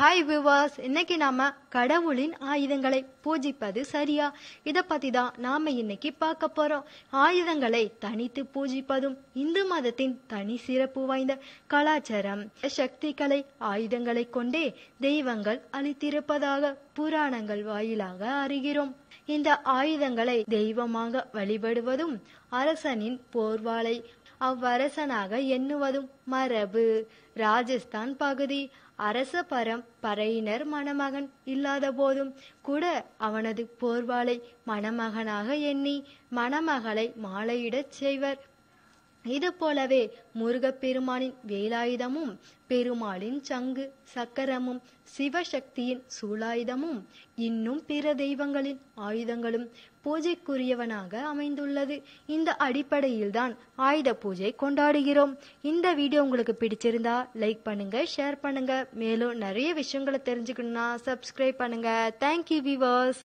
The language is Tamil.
ஹாய் விவாஸ் இன்னைக்கு நாம கடவுளின் ஆயுதங்களை பூஜிப்பது சரியா இதை பத்தி தான் நாம இன்னைக்கு பார்க்க போறோம் ஆயுதங்களை தனித்து பூஜிப்பதும் இந்து மதத்தின் தனி சிறப்பு வாய்ந்த கலாச்சாரம் சக்திகளை ஆயுதங்களை கொண்டே தெய்வங்கள் அளித்திருப்பதாக புராணங்கள் வாயிலாக அறிகிறோம் இந்த ஆயுதங்களை தெய்வமாக வழிபடுவதும் அரசனின் போர்வாளை அவ்வரசனாக எண்ணுவதும் மரபு ராஜஸ்தான் பகுதி அரச பறையினர் மணமகன் இல்லாத போதும் கூட அவனது போர்வாளை மணமகனாக எண்ணி மணமகளை மாலையிடச் செய்வர் இது போலவே முருகப்பெருமானின் வேலாயுதமும் பெருமாளின் சங்கு சக்கரமும் சிவசக்தியின் சூலாயுதமும் இன்னும் பிற தெய்வங்களின் ஆயுதங்களும் பூஜைக்குரியவனாக அமைந்துள்ளது இந்த அடிப்படையில்தான் ஆயுத பூஜை கொண்டாடுகிறோம் இந்த வீடியோ உங்களுக்கு பிடிச்சிருந்தா லைக் பண்ணுங்க ஷேர் பண்ணுங்க மேலும் நிறைய விஷயங்களை தெரிஞ்சுக்கணும்னா சப்ஸ்கிரைப் பண்ணுங்க தேங்க்யூ விவர்ஸ்